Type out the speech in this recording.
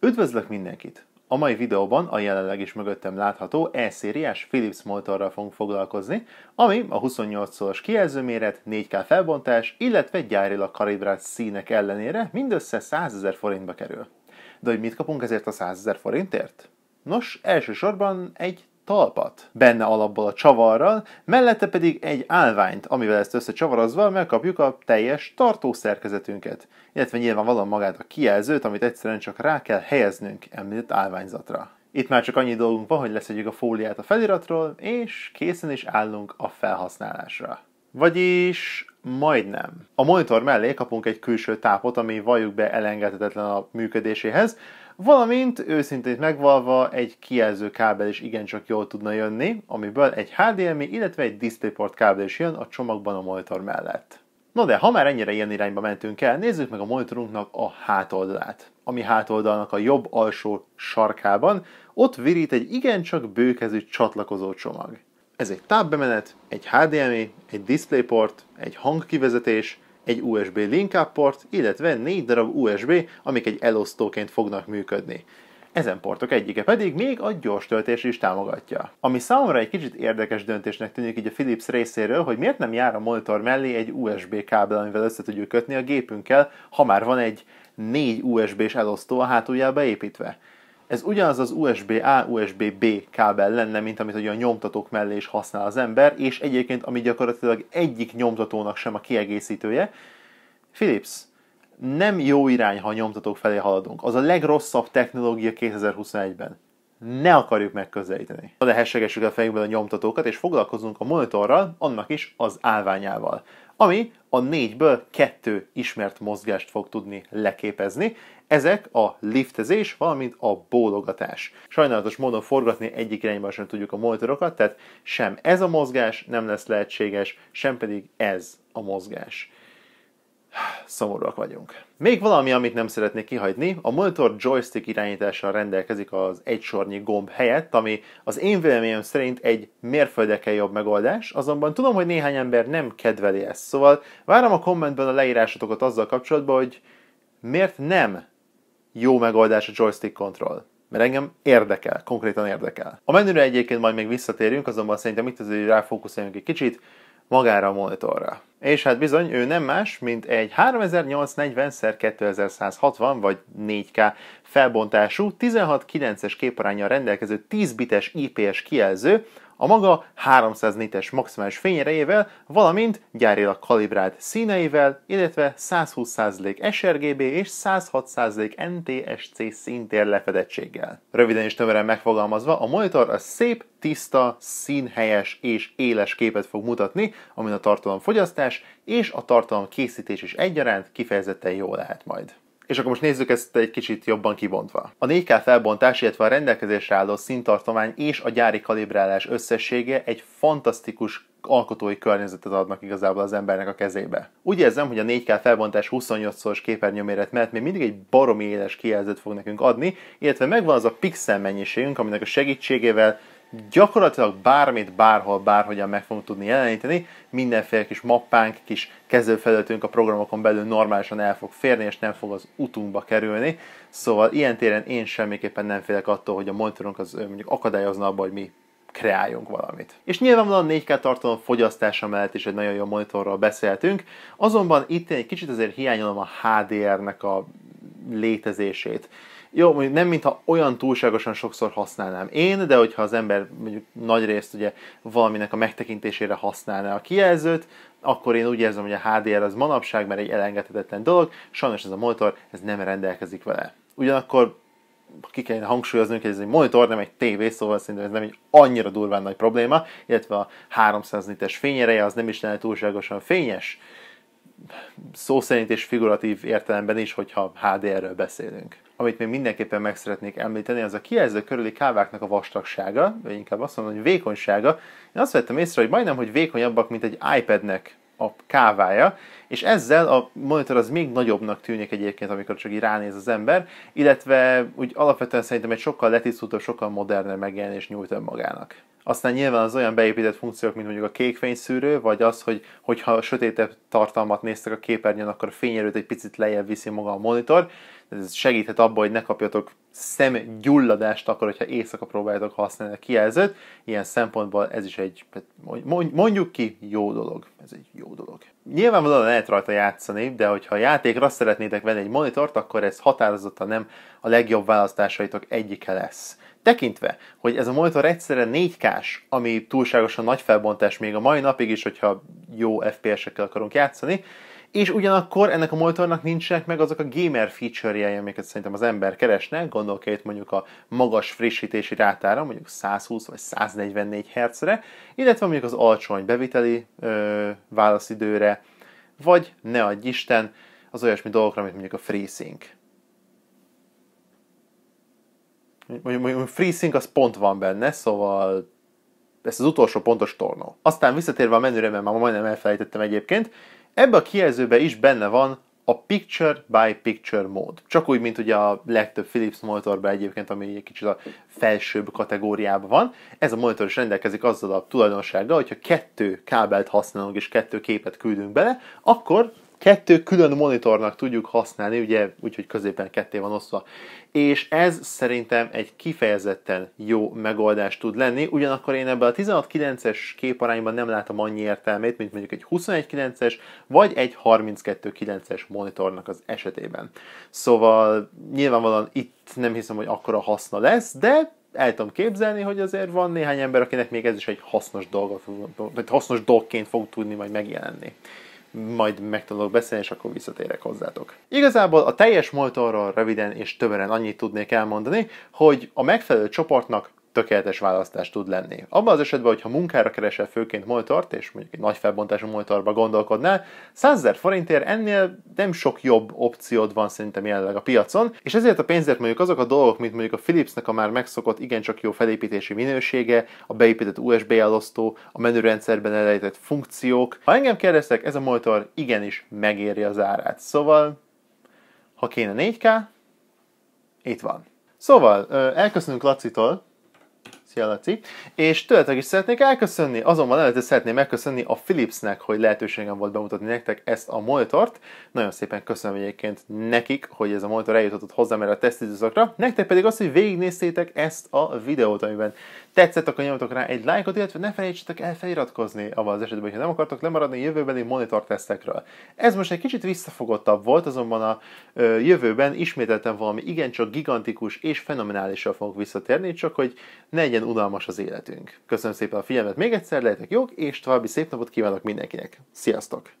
Üdvözlök mindenkit! A mai videóban a jelenleg is mögöttem látható E-szériás Philips motorral fogunk foglalkozni, ami a 28 szoros kijelzőméret, 4K felbontás, illetve gyárilag kalibrált színek ellenére mindössze 100 ezer forintba kerül. De hogy mit kapunk ezért a 100 ezer forintért? Nos, elsősorban egy talpat benne alapból a csavarral, mellette pedig egy állványt, amivel ezt összecsavarozva megkapjuk a teljes tartószerkezetünket, illetve nyilvánvalóan magát a kijelzőt, amit egyszerűen csak rá kell helyeznünk említett állványzatra. Itt már csak annyi dolgunk van, hogy leszedjük a fóliát a feliratról, és készen is állunk a felhasználásra. Vagyis majdnem. A monitor mellé kapunk egy külső tápot, ami valljuk be elengedhetetlen a működéséhez, valamint őszintén megvalva egy kijelző kábel is igencsak jól tudna jönni, amiből egy HDMI, illetve egy DisplayPort kábel is jön a csomagban a monitor mellett. No de, ha már ennyire ilyen irányba mentünk el, nézzük meg a monitorunknak a hátoldalát. Ami hátoldalnak a jobb alsó sarkában, ott virít egy igencsak bőkezű csatlakozó csomag. Ez egy tábbemenet, egy HDMI, egy DisplayPort, egy hangkivezetés, egy USB link port, illetve négy darab USB, amik egy elosztóként fognak működni. Ezen portok egyike pedig még a gyors töltés is támogatja. Ami számomra egy kicsit érdekes döntésnek tűnik így a Philips részéről, hogy miért nem jár a monitor mellé egy USB kábel, amivel össze tudjuk kötni a gépünkkel, ha már van egy négy USB-s elosztó a hátuljába építve. Ez ugyanaz az USB-A, USB-B kábel lenne, mint amit ugye a nyomtatók mellé is használ az ember, és egyébként ami gyakorlatilag egyik nyomtatónak sem a kiegészítője. Philips, nem jó irány, ha a nyomtatók felé haladunk. Az a legrosszabb technológia 2021-ben. Ne akarjuk megközelíteni. De hessegessük a fejünkben a nyomtatókat, és foglalkozunk a monitorral, annak is az állványával ami a négyből kettő ismert mozgást fog tudni leképezni, ezek a liftezés, valamint a bólogatás. Sajnálatos módon forgatni egyik irányba sem tudjuk a monitorokat, tehát sem ez a mozgás nem lesz lehetséges, sem pedig ez a mozgás. Szomorúak vagyunk. Még valami, amit nem szeretnék kihagyni, a monitor joystick irányítással rendelkezik az egysornyi gomb helyett, ami az én véleményem szerint egy mérföldekkel jobb megoldás, azonban tudom, hogy néhány ember nem kedveli ezt, szóval várom a kommentben a leírásatokat azzal kapcsolatban, hogy miért nem jó megoldás a joystick control mert engem érdekel, konkrétan érdekel. A menüre egyébként majd még visszatérünk, azonban szerintem itt azért ráfókuszáljunk egy kicsit magára a monitorra. És hát bizony, ő nem más, mint egy 3840x2160 vagy 4K felbontású, 16.9-es képarányjal rendelkező 10 bites IPS kijelző, a maga 304-es maximális fényerejével, valamint gyárilag kalibrált színeivel, illetve 120% sRGB és 106% NTSC szintér lefedettséggel. Röviden és tömören megfogalmazva, a monitor a szép, tiszta, színhelyes és éles képet fog mutatni, amin a tartalomfogyasztás és a tartalom készítés is egyaránt kifejezetten jó lehet majd. És akkor most nézzük ezt egy kicsit jobban kibontva. A 4K felbontás, illetve a rendelkezésre álló színtartomány és a gyári kalibrálás összessége egy fantasztikus alkotói környezetet adnak igazából az embernek a kezébe. Úgy érzem, hogy a 4K felbontás 28-szoros képernyőméret mellett még mindig egy baromi éles kijelzőt fog nekünk adni, illetve megvan az a pixel mennyiségünk, aminek a segítségével gyakorlatilag bármit, bárhol, bárhogyan meg fogunk tudni jeleníteni, mindenféle kis mappánk, kis kezdőfelületünk a programokon belül normálisan el fog férni, és nem fog az utunkba kerülni. Szóval ilyen téren én semmiképpen nem félek attól, hogy a monitorunk az mondjuk akadályozna abban, hogy mi kreáljunk valamit. És nyilvánvalóan 4K tartalom fogyasztása mellett is egy nagyon jó monitorról beszéltünk, azonban itt én egy kicsit azért hiányolom a HDR-nek a létezését. Jó, mondjuk nem mintha olyan túlságosan sokszor használnám én, de hogyha az ember mondjuk nagy részt ugye valaminek a megtekintésére használná a kijelzőt, akkor én úgy érzem, hogy a HDR az manapság már egy elengedhetetlen dolog, sajnos ez a monitor ez nem rendelkezik vele. Ugyanakkor ki kellene hangsúlyozni, hogy ez egy monitor, nem egy tévé, szóval szerintem ez nem egy annyira durván nagy probléma, illetve a 300 nites fényereje az nem is lenne túlságosan fényes, szó szerint és figuratív értelemben is, hogyha HDR-ről beszélünk. Amit még mindenképpen meg szeretnék említeni, az a kijelző körüli káváknak a vastagsága, vagy inkább azt mondom, hogy vékonysága. Én azt vettem észre, hogy majdnem, hogy vékonyabbak, mint egy iPadnek a kávája, és ezzel a monitor az még nagyobbnak tűnik egyébként, amikor csak így ránéz az ember, illetve úgy alapvetően szerintem egy sokkal letisztultabb, sokkal modernebb megjelenés nyújt magának. Aztán nyilván az olyan beépített funkciók, mint mondjuk a kékfényszűrő, vagy az, hogy hogyha sötétebb tartalmat néztek a képernyőn, akkor a fényerőt egy picit lejjebb viszi maga a monitor. Ez segíthet abban, hogy ne kapjatok szemgyulladást akkor, hogyha éjszaka próbáljátok használni a kijelzőt. Ilyen szempontból ez is egy, hát mondjuk ki, jó dolog. Ez egy jó dolog nyilvánvalóan lehet rajta játszani, de hogyha a játékra szeretnétek venni egy monitort, akkor ez határozottan nem a legjobb választásaitok egyike lesz. Tekintve, hogy ez a monitor egyszerre 4 k ami túlságosan nagy felbontás még a mai napig is, hogyha jó FPS-ekkel akarunk játszani, és ugyanakkor ennek a monitornak nincsenek meg azok a gamer feature-jei, amiket szerintem az ember keresne, gondolok itt mondjuk a magas frissítési rátára, mondjuk 120 vagy 144 Hz-re, illetve mondjuk az alacsony beviteli ö, válaszidőre, vagy ne adj Isten, az olyasmi dolgokra, mint mondjuk a FreeSync. Mondjuk, mondjuk FreeSync az pont van benne, szóval ez az utolsó pontos tornó. Aztán visszatérve a menüre, mert már majdnem elfelejtettem egyébként, Ebbe a kijelzőbe is benne van a picture by picture mód. Csak úgy, mint ugye a legtöbb Philips monitorban egyébként, ami egy kicsit a felsőbb kategóriában van. Ez a monitor is rendelkezik azzal a tulajdonsággal, hogyha kettő kábelt használunk és kettő képet küldünk bele, akkor kettő külön monitornak tudjuk használni, ugye, úgyhogy középen ketté van osztva. És ez szerintem egy kifejezetten jó megoldás tud lenni, ugyanakkor én ebben a 169 es képarányban nem látom annyi értelmét, mint mondjuk egy 21 es vagy egy 32 es monitornak az esetében. Szóval nyilvánvalóan itt nem hiszem, hogy akkora haszna lesz, de el tudom képzelni, hogy azért van néhány ember, akinek még ez is egy hasznos, dolgot, egy hasznos dolgként fog tudni majd megjelenni majd megtanulok beszélni, és akkor visszatérek hozzátok. Igazából a teljes motorról röviden és többen annyit tudnék elmondani, hogy a megfelelő csoportnak tökéletes választás tud lenni. Abban az esetben, hogyha munkára keresel főként moltart, és mondjuk egy nagy felbontású moltarba gondolkodnál, 100 000 forintért ennél nem sok jobb opciód van szerintem jelenleg a piacon, és ezért a pénzért mondjuk azok a dolgok, mint mondjuk a Philipsnek a már megszokott igencsak jó felépítési minősége, a beépített USB elosztó, a menürendszerben elejtett funkciók. Ha engem kérdeztek, ez a moltar igenis megéri az árát. Szóval, ha kéne 4K, itt van. Szóval, elköszönünk Lacitól, posztja Laci, és tőletek is szeretnék elköszönni, azonban előtte szeretném megköszönni a Philipsnek, hogy lehetőségem volt bemutatni nektek ezt a monitort. Nagyon szépen köszönöm egyébként nekik, hogy ez a monitor eljutott hozzám erre a tesztidőszakra, nektek pedig azt, hogy végignéztétek ezt a videót, amiben tetszett, akkor nyomjatok rá egy lájkot, illetve ne felejtsetek el feliratkozni abban az esetben, hogyha nem akartok lemaradni jövőbeni monitor tesztekről. Ez most egy kicsit visszafogottabb volt, azonban a ö, jövőben ismételten valami igencsak gigantikus és fenomenálisra fogok visszatérni, csak hogy ne legyen unalmas az életünk. Köszönöm szépen a figyelmet még egyszer, lehetek jók, és további szép napot kívánok mindenkinek. Sziasztok!